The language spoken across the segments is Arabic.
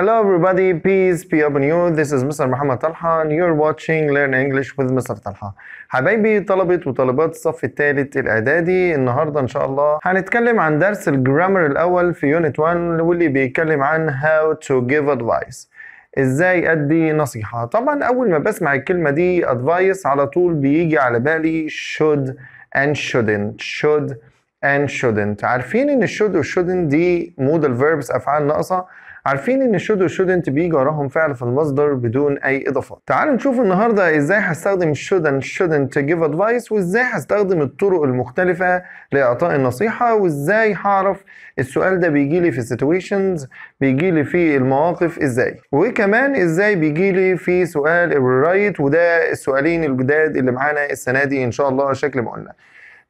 Hello everybody, peace be upon you. This is Mr. محمد طلحة and you're watching Learn English with Mr. طلحة. حبايبي طلبة وطالبات الصف الثالث الإعدادي النهاردة إن شاء الله هنتكلم عن درس الجرامر الأول في يونت 1 واللي بيتكلم عن how to give advice. ازاي ادي نصيحة طبعا اول ما بسمع الكلمة دي advice على طول بيجي على بالي should and shouldn't should and shouldn't عارفين ان should و shouldn't دي modal verbs افعال ناقصة عارفين ان should و shouldn't بيجي وراهم فعل في المصدر بدون اي اضافات تعالوا نشوف النهارده ازاي هستخدم should and shouldn't give advice وازاي هستخدم الطرق المختلفه لاعطاء النصيحه وازاي هعرف السؤال ده بيجي لي في situations بيجي لي في المواقف ازاي وكمان ازاي بيجي لي في سؤال الرايت وده السؤالين الجداد اللي معانا السنه دي ان شاء الله شكل ما قلنا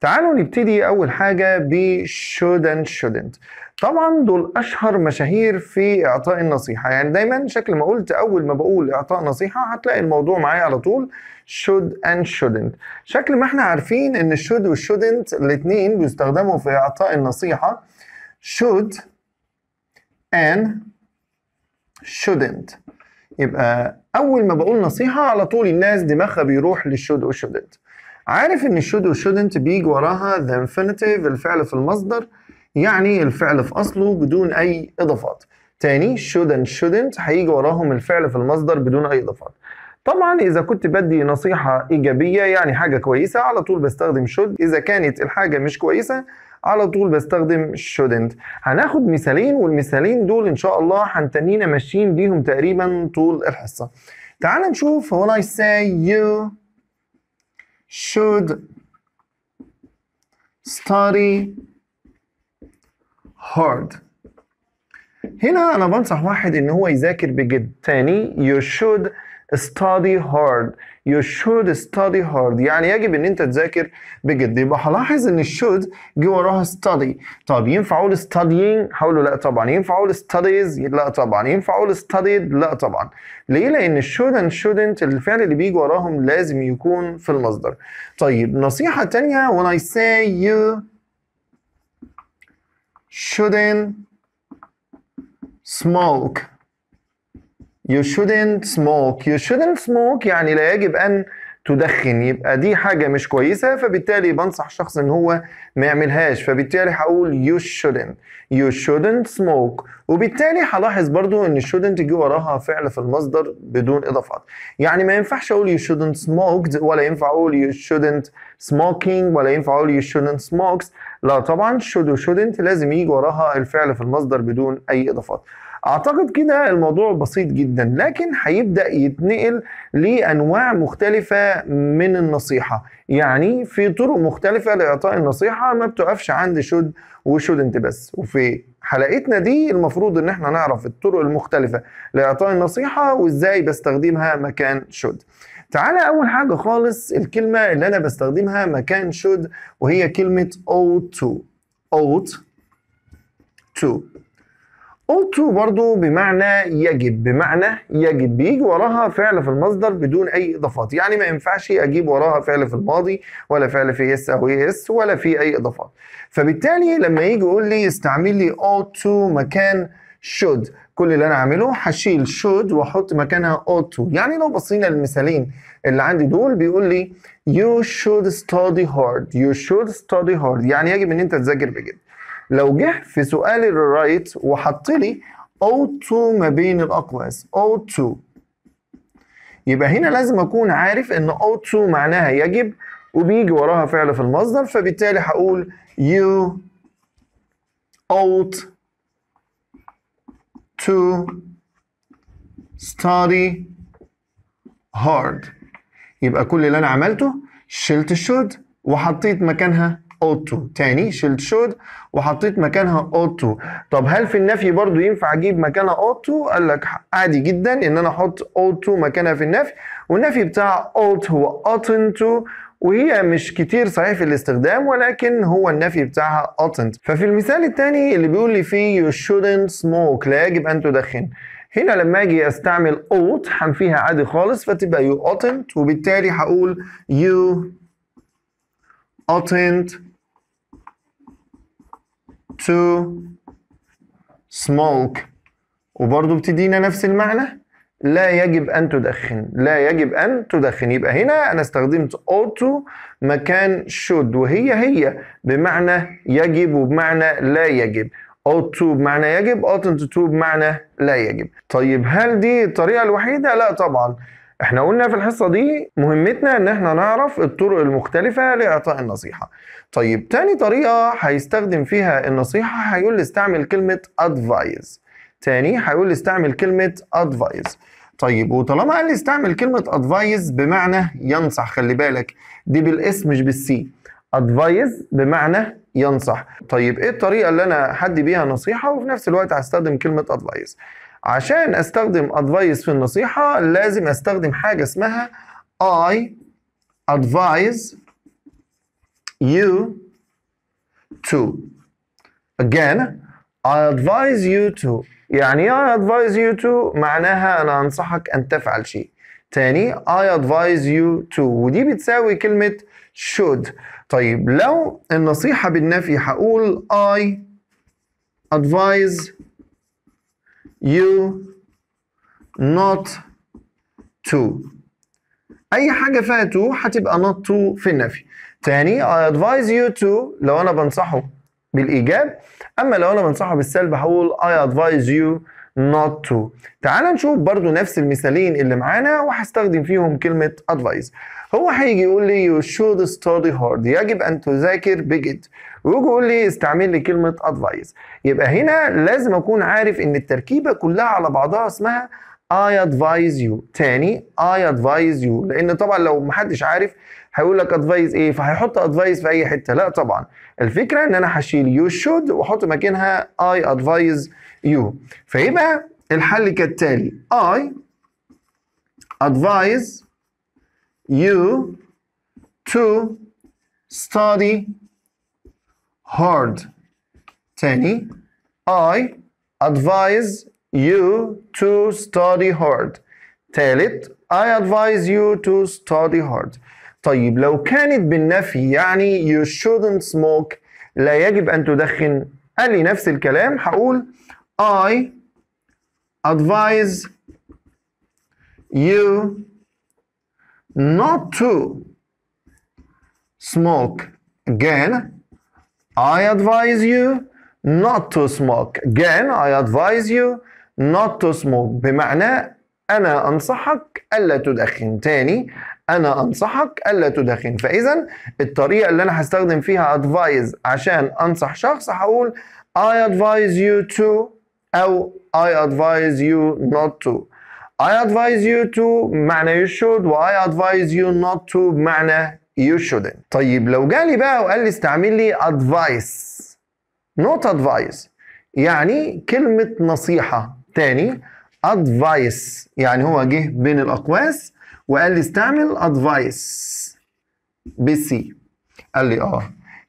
تعالوا نبتدي اول حاجه ب should and shouldn't طبعا دول اشهر مشاهير في اعطاء النصيحه يعني دايما شكل ما قلت اول ما بقول اعطاء نصيحه هتلاقي الموضوع معايا على طول should and shouldn't شكل ما احنا عارفين ان should و shouldn't الاثنين بيستخدموا في اعطاء النصيحه should and shouldn't يبقى اول ما بقول نصيحه على طول الناس دماغها بيروح للشود shouldn't عارف ان should و shouldn't بيجي وراها the infinitive الفعل في المصدر يعني الفعل في أصله بدون أي إضافات تاني should and shouldn't هيجي وراهم الفعل في المصدر بدون أي إضافات طبعا إذا كنت بدي نصيحة إيجابية يعني حاجة كويسة على طول بستخدم should إذا كانت الحاجة مش كويسة على طول بستخدم shouldn't هناخد مثالين والمثالين دول إن شاء الله هنتنينا ماشيين بيهم تقريبا طول الحصة تعال نشوف when I say you should study hard هنا انا بنصح واحد ان هو يذاكر بجد تاني you should study hard you should study hard يعني يجب ان انت تذاكر بجد يبقى هلاحظ ان should جه وراها study طب ينفع اقول studying هقول لا طبعا ينفع اقول studies لا طبعا ينفع اقول studied لا طبعا ليه لان should and shouldn't الفعل اللي بيجي وراهم لازم يكون في المصدر طيب نصيحه تانية when I say you shouldn't smoke you shouldn't smoke you shouldn't smoke يعني لا يجب أن تدخن يبقى دي حاجه مش كويسه فبالتالي بنصح الشخص ان هو ما يعملهاش فبالتالي هقول يو shouldn't يو shouldn't سموك وبالتالي هلاحظ برضو ان shouldn't جه وراها فعل في المصدر بدون اضافات يعني ما ينفعش اقول يو shouldn't سموك ولا ينفع اقول يو shouldn't smoking ولا ينفع اقول يو shouldn't smokes لا طبعا should و shouldn't لازم يجي وراها الفعل في المصدر بدون اي اضافات اعتقد كده الموضوع بسيط جدا لكن هيبدا يتنقل لانواع مختلفه من النصيحه يعني في طرق مختلفه لاعطاء النصيحه ما بتقفش عند شد وشد انت بس وفي حلقتنا دي المفروض ان احنا نعرف الطرق المختلفه لاعطاء النصيحه وازاي بستخدمها مكان شد تعالى اول حاجه خالص الكلمه اللي انا بستخدمها مكان شد وهي كلمه او تو او تو اوتو برضو بمعنى يجب بمعنى يجب بيجي وراها فعل في المصدر بدون اي اضافات يعني ما ينفعش اجيب وراها فعل في الماضي ولا فعل في اس او اس ولا في اي اضافات فبالتالي لما يجي يقول لي استعمل لي اوتو مكان should كل اللي انا عامله هشيل should واحط مكانها او تو يعني لو بصينا للمثالين اللي عندي دول بيقول لي you should study hard you should study hard يعني يجب ان انت تذاكر بجد لو جه في سؤال الرايت وحط لي O2 ما بين الأقواس O2 يبقى هنا لازم أكون عارف إن O2 معناها يجب وبيجي وراها فعل في المصدر فبالتالي هقول يو ought to study hard يبقى كل اللي أنا عملته شلت الشود وحطيت مكانها ought تو تاني شلت شود وحطيت مكانها ought تو طب هل في النفي برضو ينفع اجيب مكانها ought تو قال لك عادي جدا ان انا احط ought تو مكانها في النفي والنفي بتاع ought هو oughtn't تو وهي مش كتير صحيح في الاستخدام ولكن هو النفي بتاعها oughtn't ففي المثال الثاني اللي بيقول لي فيه يو shouldn't سموك لا يجب ان تدخن هنا لما اجي استعمل اوت هنفيها عادي خالص فتبقى يو oughtn't وبالتالي هقول يو oughtn't to smoke وبرضه بتدينا نفس المعنى لا يجب أن تدخن لا يجب أن تدخن يبقى هنا أنا استخدمت ought to مكان should وهي هي بمعنى يجب وبمعنى لا يجب ought to بمعنى يجب oughtn't to بمعنى لا يجب طيب هل دي الطريقة الوحيدة؟ لا طبعا احنا قلنا في الحصه دي مهمتنا ان احنا نعرف الطرق المختلفه لاعطاء النصيحه طيب تاني طريقه هيستخدم فيها النصيحه هيقول لي استعمل كلمه ادفايز تاني هيقول لي استعمل كلمه ادفايز طيب وطالما قال لي استعمل كلمه ادفايز بمعنى ينصح خلي بالك دي بالاس مش بالسي ادفايز بمعنى ينصح طيب ايه الطريقه اللي انا هدي بيها نصيحه وفي نفس الوقت هستخدم كلمه ادفايز عشان استخدم advice في النصيحة لازم استخدم حاجة اسمها I advise you to again I advise you to يعني I advise you to معناها أنا أنصحك أن تفعل شيء تاني I advise you to ودي بتساوي كلمة should طيب لو النصيحة بالنفي هقول I advise you not to اي حاجه فيها to هتبقى not to في النفي تاني I advise you to لو انا بنصحه بالايجاب اما لو انا بنصحه بالسلب هقول I advise you not to تعال نشوف برضو نفس المثالين اللي معانا وهستخدم فيهم كلمة advise هو هيجي يقول لي you should study hard يجب أن تذاكر بجد ويجي يقول لي استعمل لي كلمه ادفايس يبقى هنا لازم اكون عارف ان التركيبه كلها على بعضها اسمها اي ادفايز يو تاني اي ادفايز يو لان طبعا لو محدش عارف هيقول لك ادفايز ايه فهيحط ادفايز في اي حته لا طبعا الفكره ان انا هشيل يو شود واحط مكانها اي ادفايز يو فيبقى الحل كالتالي اي ادفايز يو تو ستادي hard, Tani. I advise you to study hard. tell it I advise you to study hard. طيب لو كانت بالنفي يعني you shouldn't smoke لا يجب أن تدخن قال لي نفس الكلام هقول I advise you not to smoke again I advise you not to smoke again I advise you not to smoke بمعنى أنا أنصحك ألا تدخن تاني أنا أنصحك ألا تدخن فإذا الطريقة اللي أنا هستخدم فيها advise عشان أنصح شخص هقول I advise you to أو I advise you not to I advise you to معنى you should و I advise you not to معنى يو شودنت طيب لو جالي بقى وقال لي استعمل لي ادفايس نوت ادفايس يعني كلمة نصيحة تاني ادفايس يعني هو جه بين الاقواس وقال لي استعمل ادفايس بسي قال لي اه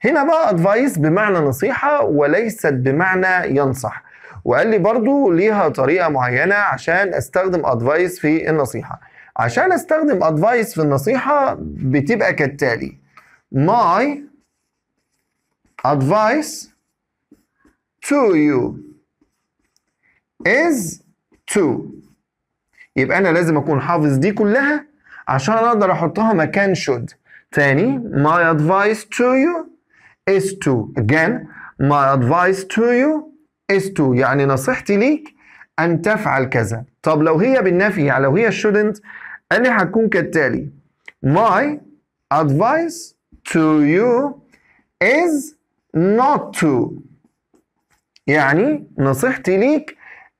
هنا بقى ادفايس بمعنى نصيحة وليست بمعنى ينصح وقال لي برضو ليها طريقة معينة عشان استخدم ادفايس في النصيحة عشان استخدم ادفايس في النصيحه بتبقى كالتالي my advice to you is to يبقى انا لازم اكون حافظ دي كلها عشان اقدر احطها مكان should تاني my advice to you is to again my advice to you is to يعني نصيحتي ليك ان تفعل كذا طب لو هي بالنفي يعني لو هي shouldn't قال لي هتكون كالتالي My advice to you is not to يعني نصيحتي ليك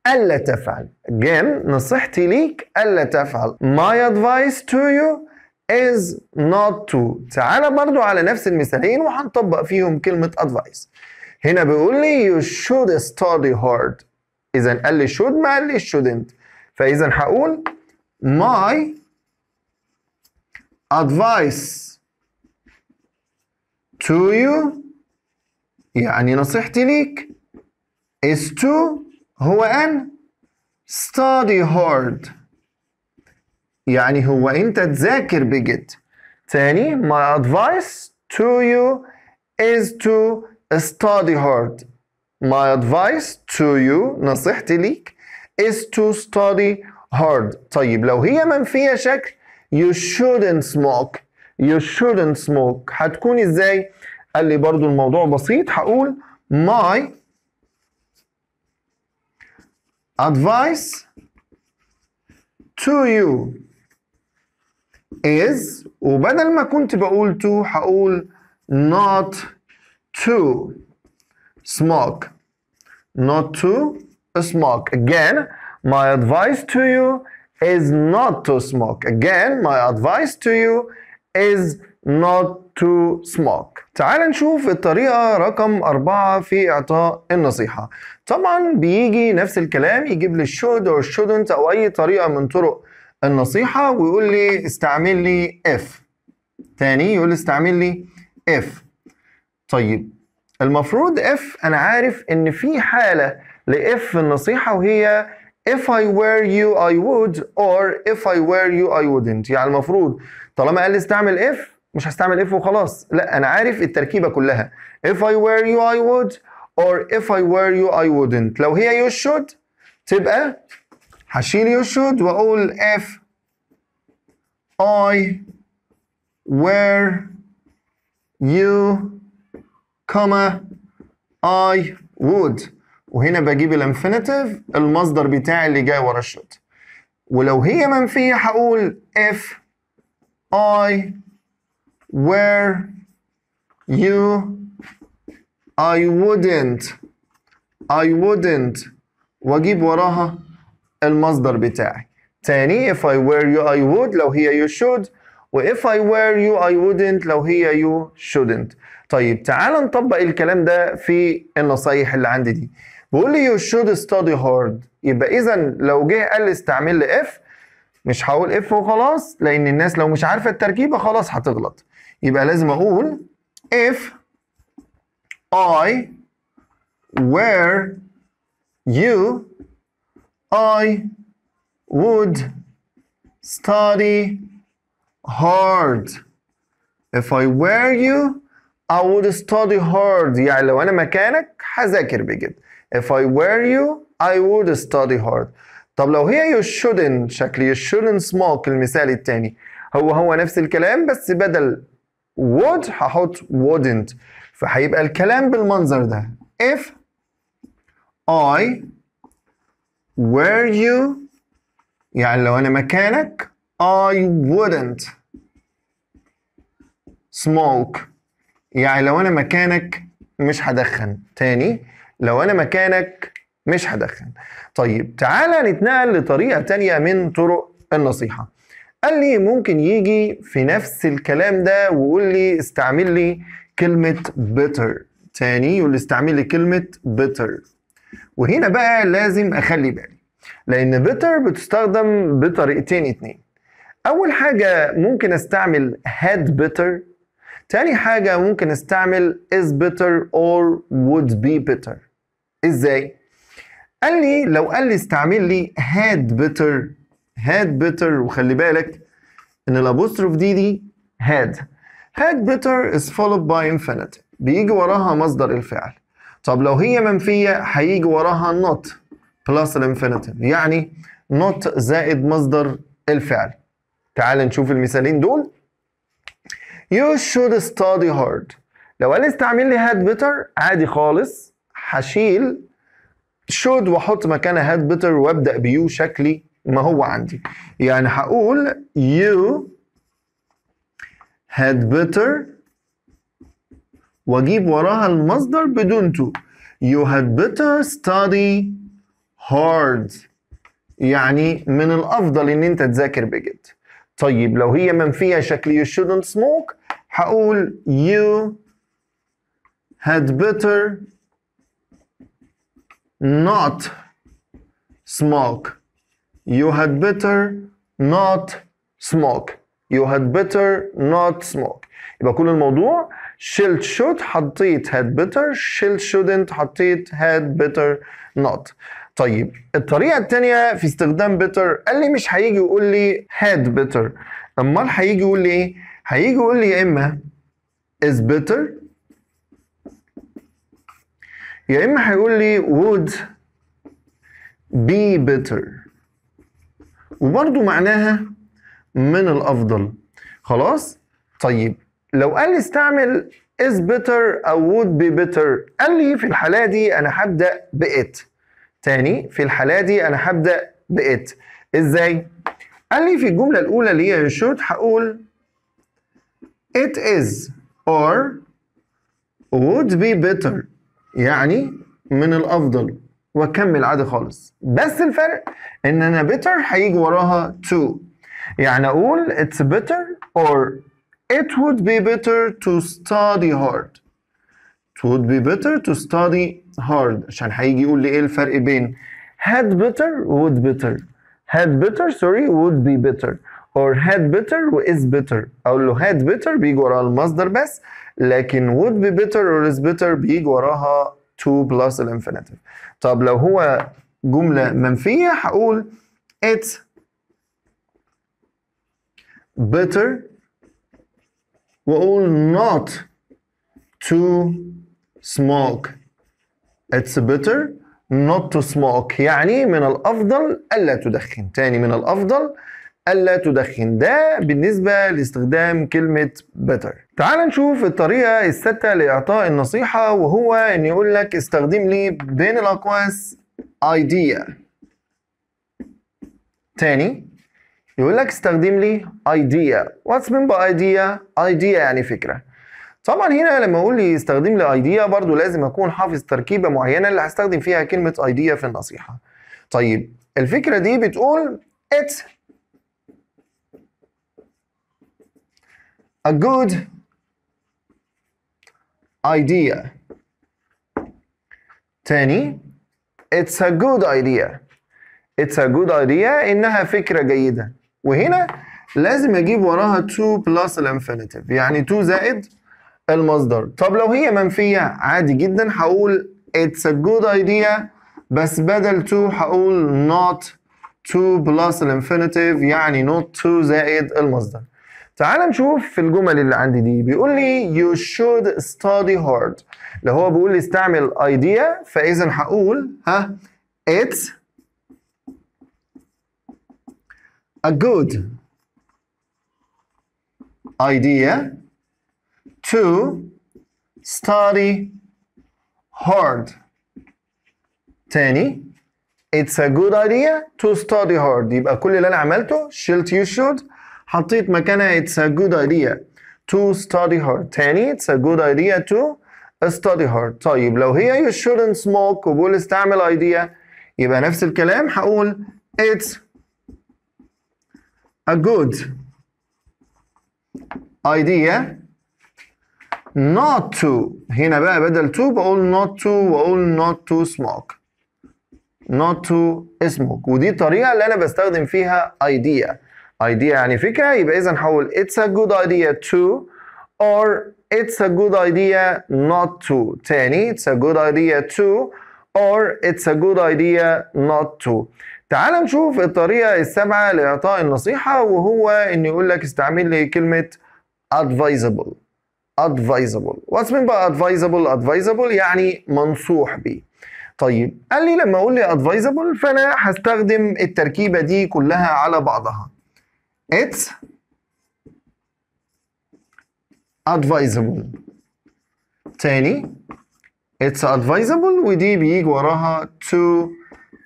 ألا تفعل again نصيحتي ليك ألا تفعل My advice to you is not to تعال برضو على نفس المثالين وهنطبق فيهم كلمة advice هنا بيقول لي you should study hard إذا قال لي should ما قال لي shouldn't فإذا هقول my advice to you يعني نصيحتي ليك is to هو أن study hard يعني هو أنت تذاكر بجد تاني my advice to you is to study hard my advice to you نصيحتي ليك is to study hard طيب لو هي منفية شكل you shouldn't smoke you shouldn't smoke هتكون ازاي قال لي برضو الموضوع بسيط هقول my advice to you is وبدل ما كنت بقول to هقول not to smoke not to smoke again my advice to you is not to smoke. Again, my advice to you is not to smoke. تعال نشوف الطريقة رقم أربعة في إعطاء النصيحة. طبعا بيجي نفس الكلام يجيب لي الشود أو الشودنت أو أي طريقة من طرق النصيحة ويقول لي استعمل لي if. تاني يقول لي استعمل لي if. طيب المفروض if أنا عارف إن في حالة لإف النصيحة وهي if I were you I would or if I were you I wouldn't يعني المفروض طالما قال لي استعمل if مش هستعمل if وخلاص لا انا عارف التركيبه كلها if I were you I would or if I were you I wouldn't لو هي you should تبقى هشيل you should واقول if I were you comma I would وهنا بجيب الانفينيتيف المصدر بتاعي اللي جاي ورا الشوت ولو هي منفيه هقول if I were you I wouldn't I wouldn't واجيب وراها المصدر بتاعي تاني if I were you I would لو هي you should و if I were you I wouldn't لو هي you shouldn't طيب تعال نطبق الكلام ده في النصايح اللي عندي دي بيقول لي يو شود ستادي هارد يبقى اذا لو جه قال لي استعمل لي اف مش هقول اف وخلاص لان الناس لو مش عارفه التركيبه خلاص هتغلط يبقى لازم اقول if I were you I would study hard if I were you I would study hard يعني لو انا مكانك هذاكر بجد If I were you I would study hard طب لو هي you shouldn't شكل you shouldn't smoke المثال التاني هو هو نفس الكلام بس بدل would هحط wouldn't فهيبقى الكلام بالمنظر ده if I were you يعني لو أنا مكانك I wouldn't smoke يعني لو أنا مكانك مش هدخن تاني لو انا مكانك مش هدخن طيب تعالى نتنقل لطريقه تانية من طرق النصيحه قال لي ممكن يجي في نفس الكلام ده ويقول لي استعمل لي كلمه بيتر تاني يقول لي استعمل لي كلمه بيتر وهنا بقى لازم اخلي بالي لان بيتر بتستخدم بطريقتين اتنين اول حاجه ممكن استعمل هاد بيتر تاني حاجه ممكن استعمل is بيتر or would be بيتر ازاي قال لي لو قال لي استعمل لي هاد بيتر هاد بيتر وخلي بالك ان الابوستروف دي دي هاد هاد بيتر از فولود باي infinitive بيجي وراها مصدر الفعل طب لو هي منفية هيجي وراها نوت بلس الانفينيتيف يعني نوت زائد مصدر الفعل تعال نشوف المثالين دول يو شود ستادي هارد لو قال لي استعمل لي هاد بيتر عادي خالص هشيل شود واحط مكانها هاد بيتر وابدا بيو شكلي ما هو عندي يعني هقول you had better واجيب وراها المصدر بدون to you had better study hard يعني من الافضل ان انت تذاكر بجد طيب لو هي منفيه شكلي you shouldn't smoke هقول you had better not smoke you had better not smoke you had better not smoke يبقى كل الموضوع شلت should حطيت had better شلت shouldn't حطيت had better not طيب الطريقة التانية في استخدام better قال لي مش هيجي يقول لي had better أمال هيجي يقول لي إيه؟ هيجي يقول لي يا إما is better يا اما هيقول لي would be better وبرضه معناها من الافضل خلاص طيب لو قال لي استعمل is better او would be better قال لي في الحاله دي انا هبدا ب it تاني في الحاله دي انا هبدا ب it ازاي قال لي في الجمله الاولى اللي هي should هقول it is or would be better يعني من الافضل واكمل عادي خالص بس الفرق ان انا بيتر هيجي وراها to يعني اقول it's better or it would be better to study hard it would be better to study hard عشان هيجي يقول لي ايه الفرق بين had better would better had better sorry would be better or had better و is better اقول له had better بيجي وراها المصدر بس لكن would be better or is better بيجي وراها to plus الانفينيتيف طب لو هو جملة منفية هقول it's better وأقول not to smoke it's better not to smoke يعني من الأفضل ألا تدخن تاني من الأفضل ألا تدخن ده بالنسبة لاستخدام كلمة better تعال نشوف الطريقة الستة لإعطاء النصيحة وهو إن يقول لك استخدم لي بين الأقواس idea تاني يقول لك استخدم لي idea what's mean by idea idea يعني فكرة طبعا هنا لما اقول لي استخدم لي ايديا برضو لازم اكون حافظ تركيبه معينه اللي هستخدم فيها كلمه ايديا في النصيحه. طيب الفكره دي بتقول ات a good idea تاني it's a good idea it's a good idea إنها فكرة جيدة وهنا لازم أجيب وراها two plus infinitive يعني two زائد المصدر طب لو هي منفية عادي جدا هقول it's a good idea بس بدل two هقول not two plus infinitive يعني not two زائد المصدر تعال نشوف في الجمل اللي عندي دي بيقول لي you should study hard لو هو بيقول لي استعمل idea فاذا هقول ها it's a good idea to study hard تاني it's a good idea to study hard يبقى كل اللي انا عملته شلت you should حطيت مكانها it's a good idea to study hard تاني it's a good idea to study hard طيب لو هي you shouldn't smoke وبقول استعمل idea يبقى نفس الكلام هقول it's a good idea not to هنا بقى بدل to بقول not to واقول not to smoke not to smoke ودي الطريقة اللي أنا بستخدم فيها idea idea يعني فكرة يبقى إذا نحول it's a good idea to or it's a good idea not to تاني it's a good idea to or it's a good idea not to تعال نشوف الطريقة السابعة لإعطاء النصيحة وهو إن يقول لك استعمل لي كلمة advisable advisable what's mean by advisable advisable يعني منصوح بيه طيب قال لي لما اقول لي advisable فانا هستخدم التركيبه دي كلها على بعضها it's advisable تاني it's advisable ودي بيجي وراها to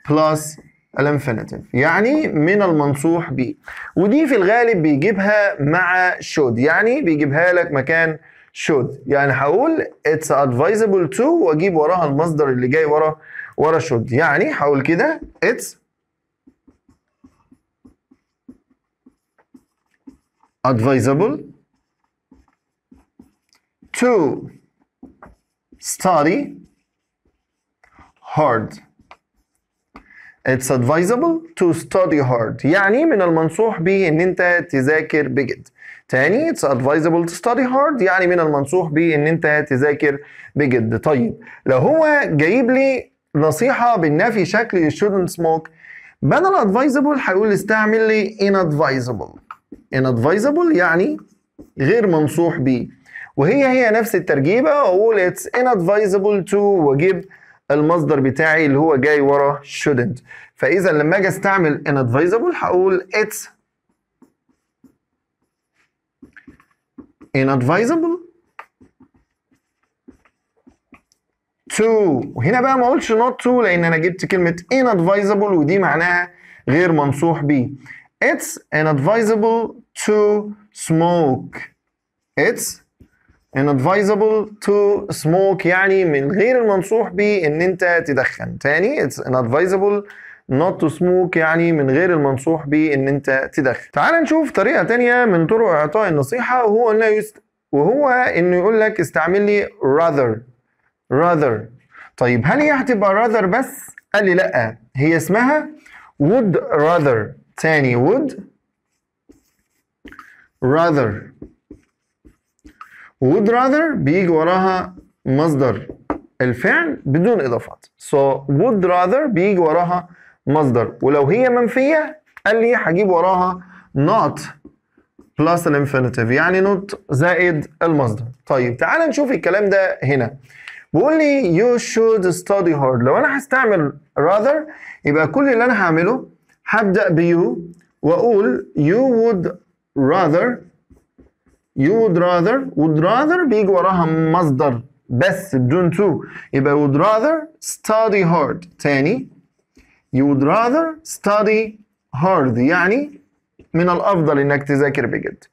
plus الانفينيتيف يعني من المنصوح به ودي في الغالب بيجيبها مع should يعني بيجيبها لك مكان should يعني هقول it's advisable to واجيب وراها المصدر اللي جاي ورا ورا should يعني هقول كده it's advisable to study hard It's advisable to study hard يعني من المنصوح به ان انت تذاكر بجد تاني it's advisable to study hard يعني من المنصوح به ان انت تذاكر بجد طيب لو هو جايب لي نصيحة بالنفي شكل you shouldn't smoke بدل advisable هيقول استعمل لي inadvisable inadvisable يعني غير منصوح بيه وهي هي نفس الترجيبة أقول it's inadvisable to وأجيب المصدر بتاعي اللي هو جاي ورا shouldn't فإذا لما أجي أستعمل inadvisable هقول it's inadvisable to وهنا بقى ما اقولش not to لان انا جبت كلمه inadvisable ودي معناها غير منصوح بيه It's inadvisable to smoke. It's inadvisable to smoke يعني من غير المنصوح به ان انت تدخن تاني it's inadvisable not to smoke يعني من غير المنصوح به ان انت تدخن تعال نشوف طريقة تانية من طرق اعطاء النصيحة وهو انه يست... وهو انه يقول لك استعمل لي rather rather طيب هل هي هتبقى rather بس؟ قال لي لا هي اسمها would rather تاني would rather would rather بيجي وراها مصدر الفعل بدون اضافات so would rather بيجي وراها مصدر ولو هي منفيه قال لي هجيب وراها not plus الانفينيتيف يعني not زائد المصدر طيب تعال نشوف الكلام ده هنا بيقول لي you should study hard لو انا هستعمل rather يبقى كل اللي انا هعمله هبدأ بيو وأقول you would rather you would rather would rather بيجي وراها مصدر بس بدون to يبقى would rather study hard تاني you would rather study hard يعني من الأفضل إنك تذاكر بجد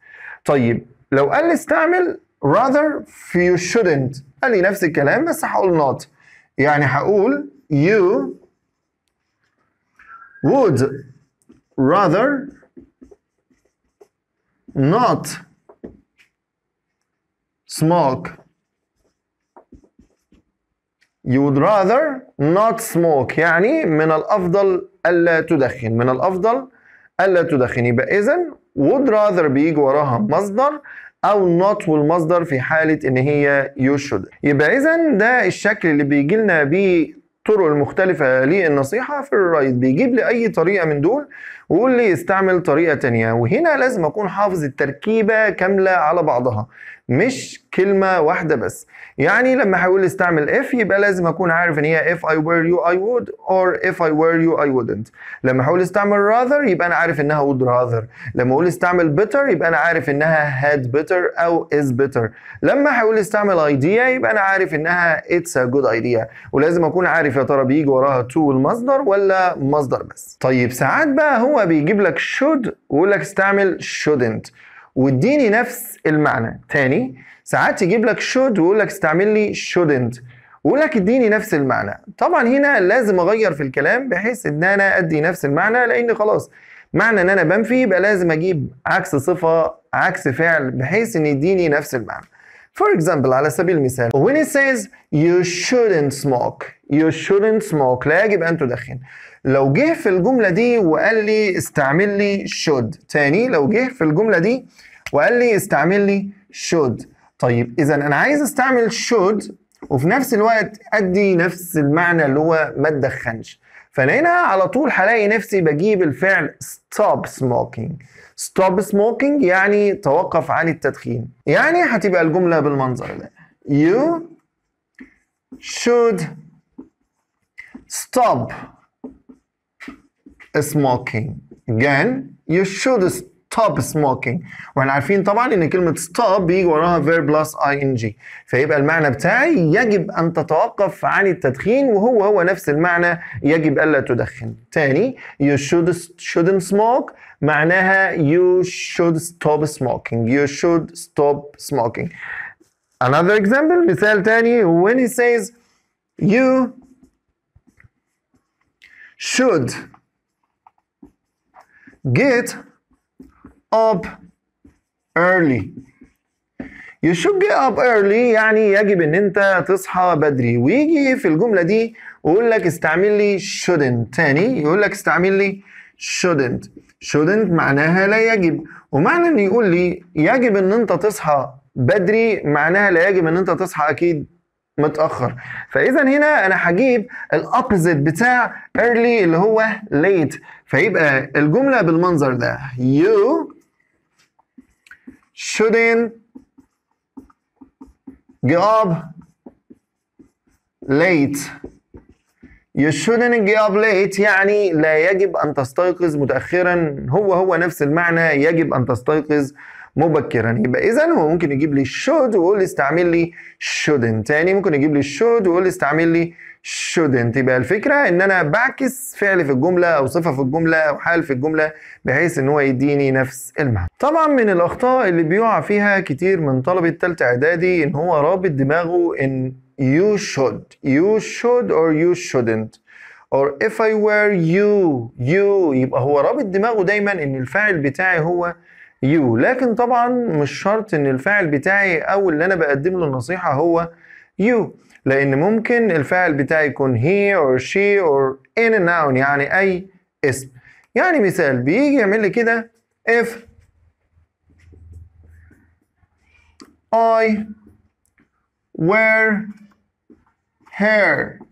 طيب لو قال لي استعمل rather في you shouldn't قال لي نفس الكلام بس هقول not يعني هقول you would rather not smoke you would rather not smoke يعني من الأفضل ألا تدخن من الأفضل ألا تدخن يبقى إذن would rather بيجي وراها مصدر أو not والمصدر في حالة إن هي you should يبقى إذن ده الشكل اللي بيجي لنا بيه الطرق المختلفه للنصيحه في الرايت بيجيب لي اي طريقه من دول وقول لي استعمل طريقة تانية وهنا لازم أكون حافظ التركيبة كاملة على بعضها مش كلمة واحدة بس يعني لما هقول استعمل if يبقى لازم أكون عارف إن هي if I were you I would or if I were you I wouldn't لما هقول استعمل rather يبقى أنا عارف إنها would rather لما أقول استعمل بيتر يبقى أنا عارف إنها had بيتر أو is بيتر لما هقول استعمل idea يبقى أنا عارف إنها it's a good idea ولازم أكون عارف يا ترى بيجي وراها to المصدر ولا مصدر بس طيب ساعات بقى هو بيجيب لك should ويقول لك استعمل shouldn't واديني نفس المعنى تاني ساعات يجيب لك should ويقول لك استعمل لي shouldn't ويقول لك اديني نفس المعنى طبعا هنا لازم اغير في الكلام بحيث ان انا ادي نفس المعنى لان خلاص معنى ان انا بنفي يبقى لازم اجيب عكس صفه عكس فعل بحيث ان يديني نفس المعنى For example على سبيل المثال when it says you shouldn't smoke يو شودنت سموك لا يجب ان تدخن لو جه في الجمله دي وقال لي استعمل لي شود تاني لو جه في الجمله دي وقال لي استعمل لي شود طيب اذا انا عايز استعمل شود وفي نفس الوقت ادي نفس المعنى اللي هو ما تدخنش فانا هنا على طول هلاقي نفسي بجيب الفعل stop smoking stop smoking يعني توقف عن التدخين يعني هتبقى الجمله بالمنظر ده you should stop smoking again you should stop smoking واحنا عارفين طبعا ان كلمة stop بيجي وراها verb plus ing فيبقى المعنى بتاعي يجب ان تتوقف عن التدخين وهو هو نفس المعنى يجب الا تدخن تاني you should shouldn't smoke معناها you should stop smoking you should stop smoking another example مثال تاني when he says you should get up early you should get up early يعني يجب ان انت تصحى بدري ويجي في الجمله دي ويقول لك استعمل لي shouldn't تاني يقول لك استعمل لي shouldn't shouldn't معناها لا يجب ومعنى ان يقول لي يجب ان انت تصحى بدري معناها لا يجب ان انت تصحى اكيد متاخر فاذا هنا انا هجيب الابوزيت بتاع early اللي هو late فيبقى الجمله بالمنظر ده you shouldn't get up late You shouldn't get up late يعني لا يجب أن تستيقظ متأخرا هو هو نفس المعنى يجب أن تستيقظ مبكرا يبقى اذا هو ممكن يجيب لي should ويقول لي استعمل لي shouldn't تاني ممكن يجيب لي should ويقول لي استعمل لي shouldn't يبقى الفكره ان انا بعكس فعل في الجمله او صفه في الجمله او حال في الجمله بحيث ان هو يديني نفس المعنى. طبعا من الاخطاء اللي بيقع فيها كتير من طلبه ثالثه اعدادي ان هو رابط دماغه ان you should you should or you shouldn't or if I were you you يبقى هو رابط دماغه دايما ان الفاعل بتاعي هو يو لكن طبعا مش شرط ان الفاعل بتاعي او اللي انا بقدم له النصيحه هو يو لان ممكن الفاعل بتاعي يكون هي اور شي اور ان ناون يعني اي اسم يعني مثال بيجي يعمل لي كده if I wear hair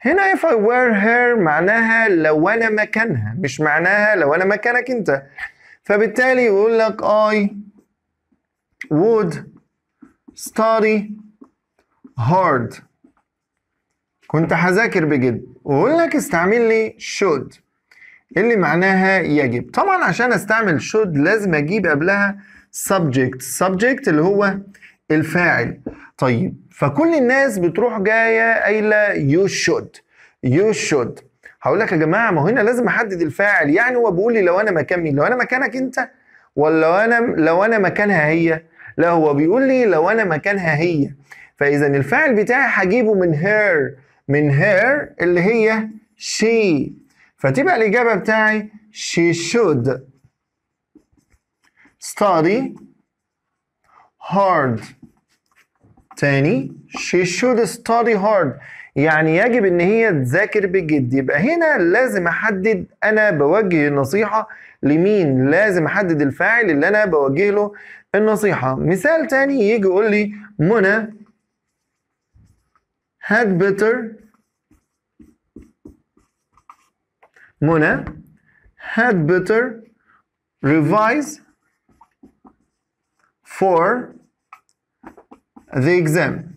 هنا if I wear hair معناها لو انا مكانها مش معناها لو انا مكانك انت فبالتالي يقول لك I would study hard كنت هذاكر بجد ويقول لك استعمل لي should اللي معناها يجب طبعا عشان استعمل should لازم اجيب قبلها subject subject اللي هو الفاعل طيب فكل الناس بتروح جايه قايله you should you should هقول لك يا جماعه ما هو هنا لازم احدد الفاعل يعني هو بيقول لي لو انا مكان مين لو انا مكانك انت ولا انا لو انا مكانها هي لا هو بيقول لي لو انا مكانها هي فاذا الفاعل بتاعي هجيبه من هير من هير اللي هي شي فتبقى الاجابه بتاعي she should study hard تاني she should study hard يعني يجب ان هي تذاكر بجد يبقى هنا لازم احدد انا بوجه النصيحه لمين لازم احدد الفاعل اللي انا بوجه له النصيحه مثال تاني يجي يقول لي منى had better منى had better revise for the exam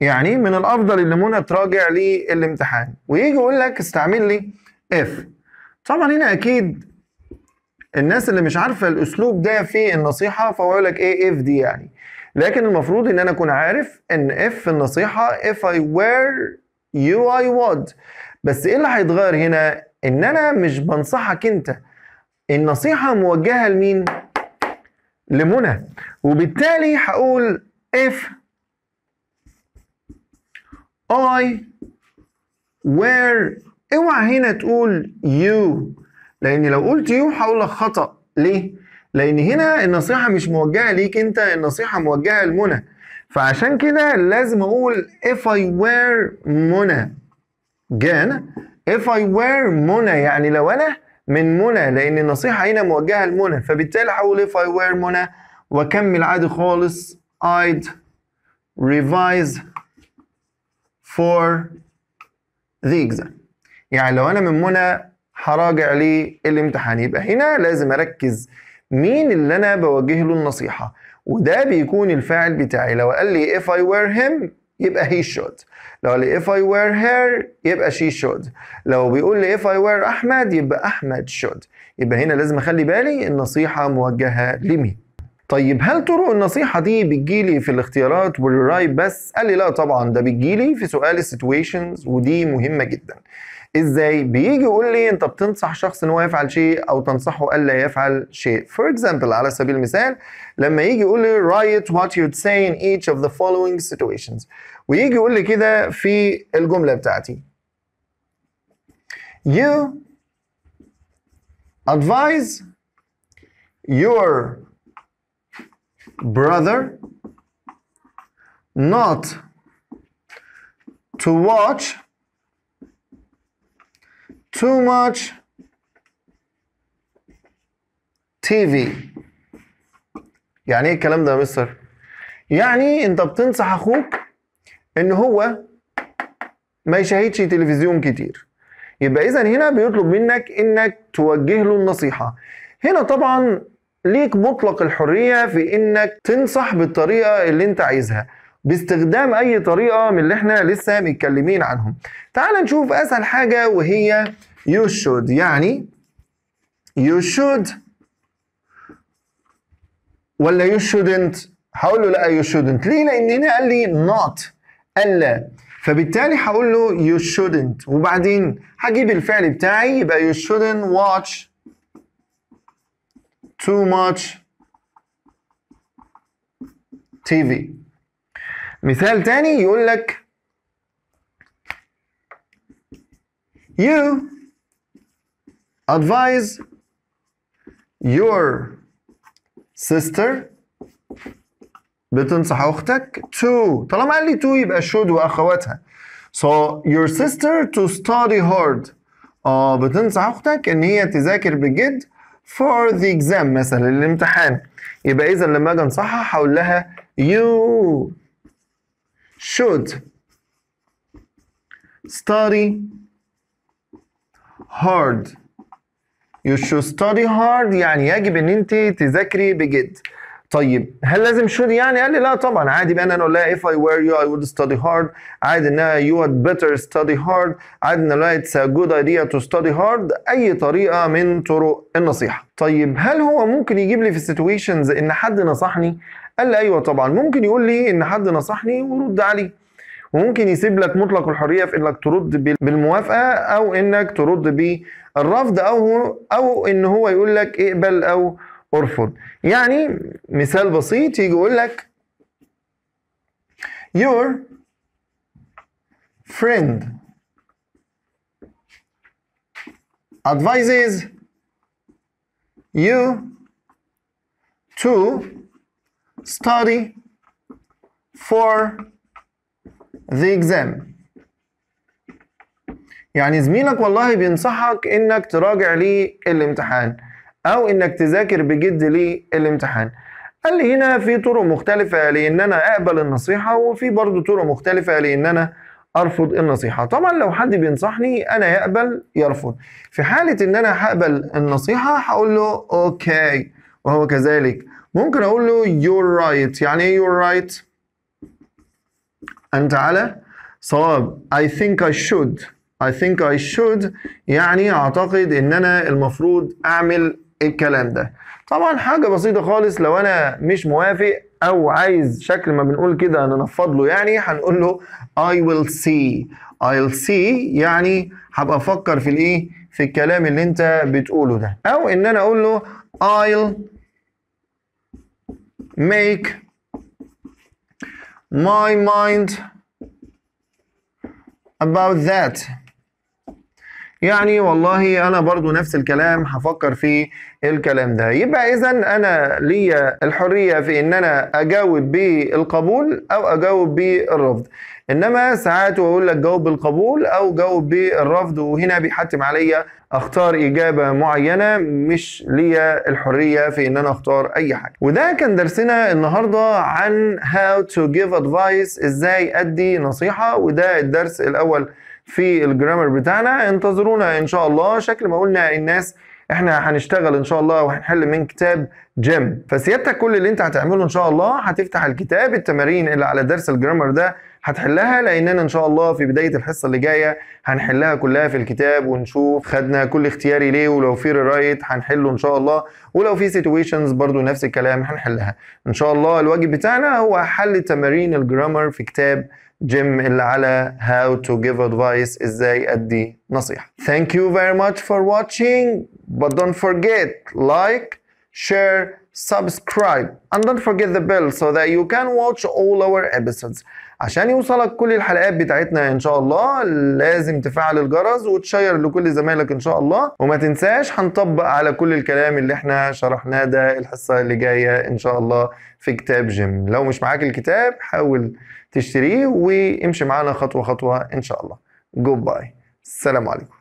يعني من الافضل ان منى تراجع للامتحان ويجي يقول لك استعمل لي اف طبعا هنا اكيد الناس اللي مش عارفه الاسلوب ده في النصيحه فهو يقول لك ايه اف دي يعني لكن المفروض ان انا اكون عارف ان اف النصيحه if I were you I would بس ايه اللي هيتغير هنا ان انا مش بنصحك انت النصيحه موجهه لمين لمنى وبالتالي هقول اف I where اوعى هنا تقول you لان لو قلت you هقول لك خطأ ليه؟ لان هنا النصيحة مش موجهة ليك انت النصيحة موجهة لمنى فعشان كده لازم اقول if I were منى جانا if I were منى يعني لو انا من منى لان النصيحة هنا موجهة لمنى فبالتالي هقول if I were منى واكمل عادي خالص I'd revise for the exam يعني لو انا من منى هراجع للامتحان يبقى هنا لازم اركز مين اللي انا بوجه له النصيحه وده بيكون الفاعل بتاعي لو قال لي if I were him يبقى he should لو قال لي if I were her يبقى she should لو بيقول لي if I were أحمد يبقى أحمد should يبقى هنا لازم أخلي بالي النصيحة موجهة لمين طيب هل طرق النصيحة دي بتجيلي في الاختيارات والراي بس؟ قال لي لا طبعا ده بتجيلي في سؤال السيتويشنز ودي مهمة جدا. ازاي؟ بيجي يقول لي انت بتنصح شخص ان هو يفعل شيء او تنصحه الا يفعل شيء. فور اكزامبل على سبيل المثال لما يجي يقول لي write what يو say in each of the following situations ويجي يقول لي كده في الجملة بتاعتي. You advise your brother not to watch too much TV يعني ايه الكلام ده يا مستر؟ يعني انت بتنصح اخوك ان هو ما يشاهدش تلفزيون كتير يبقى اذا هنا بيطلب منك انك توجه له النصيحه هنا طبعا ليك مطلق الحرية في انك تنصح بالطريقة اللي انت عايزها باستخدام اي طريقة من اللي احنا لسه متكلمين عنهم تعال نشوف اسهل حاجة وهي you should يعني you should ولا you shouldn't هقول له لا you shouldn't ليه لان هنا قال لي not قال لا فبالتالي هقول له you shouldn't وبعدين هجيب الفعل بتاعي يبقى you shouldn't watch too much TV مثال تاني يقول لك you advise your sister بتنصح اختك to طالما قال لي to يبقى should واخواتها so your sister to study hard اه بتنصح اختك ان هي تذاكر بجد for the exam مثلا للامتحان يبقى اذا لما اجي انصحها هقول لها you should study hard you should study hard يعني يجب ان انت تذاكري بجد طيب هل لازم شهود يعني؟ قال لي لا طبعا عادي بقى ان انا اقول لها if I were you I would study hard عادي انها you had better study hard عادي ان لا it's a good idea to study hard اي طريقه من طرق النصيحه. طيب هل هو ممكن يجيب لي في situations ان حد نصحني؟ قال لي ايوه طبعا ممكن يقول لي ان حد نصحني ورد عليه. وممكن يسيب لك مطلق الحريه في انك ترد بالموافقه او انك ترد بالرفض او او ان هو يقول لك اقبل او ارفض يعني مثال بسيط يجي يقول لك your friend advises you to study for the exam يعني زميلك والله بينصحك انك تراجع للامتحان او انك تذاكر بجد للامتحان قال لي هنا في طرق مختلفة لان انا اقبل النصيحة وفي برضه طرق مختلفة لان انا ارفض النصيحة طبعا لو حد بينصحني انا يقبل يرفض في حالة ان انا هقبل النصيحة هقول له اوكي وهو كذلك ممكن اقول له you're right يعني ايه you're right انت على صواب I think I should I think I should يعني اعتقد ان انا المفروض اعمل الكلام ده طبعا حاجة بسيطة خالص لو أنا مش موافق أو عايز شكل ما بنقول كده ننفض له يعني هنقول له I will see I'll see يعني هبقى أفكر في الإيه في الكلام اللي أنت بتقوله ده أو إن أنا أقول له I'll make my mind about that يعني والله انا برضو نفس الكلام هفكر في الكلام ده يبقى اذا انا ليا الحريه في ان انا اجاوب بالقبول او اجاوب بالرفض انما ساعات واقول لك جاوب بالقبول او جاوب بالرفض وهنا بيحتم عليا اختار اجابه معينه مش ليا الحريه في ان انا اختار اي حاجه وده كان درسنا النهارده عن how to give advice ازاي ادي نصيحه وده الدرس الاول في الجرامر بتاعنا انتظرونا ان شاء الله شكل ما قلنا الناس احنا هنشتغل ان شاء الله وهنحل من كتاب جيم فسيادتك كل اللي انت هتعمله ان شاء الله هتفتح الكتاب التمارين اللي على درس الجرامر ده هتحلها لاننا ان شاء الله في بدايه الحصه اللي جايه هنحلها كلها في الكتاب ونشوف خدنا كل اختياري ليه ولو في رايت هنحله ان شاء الله ولو في سيتويشنز برضو نفس الكلام هنحلها ان شاء الله الواجب بتاعنا هو حل تمارين الجرامر في كتاب جيم اللي على how to give advice ازاي ادي نصيحة thank you very much for watching but don't forget like share subscribe and don't forget the bell so that you can watch all our episodes عشان يوصلك كل الحلقات بتاعتنا ان شاء الله لازم تفعل الجرس وتشير لكل زمايلك ان شاء الله وما تنساش هنطبق على كل الكلام اللي احنا شرحناه ده الحصه اللي جايه ان شاء الله في كتاب جيم لو مش معاك الكتاب حاول تشتريه وامشي معانا خطوه خطوه ان شاء الله جود باي السلام عليكم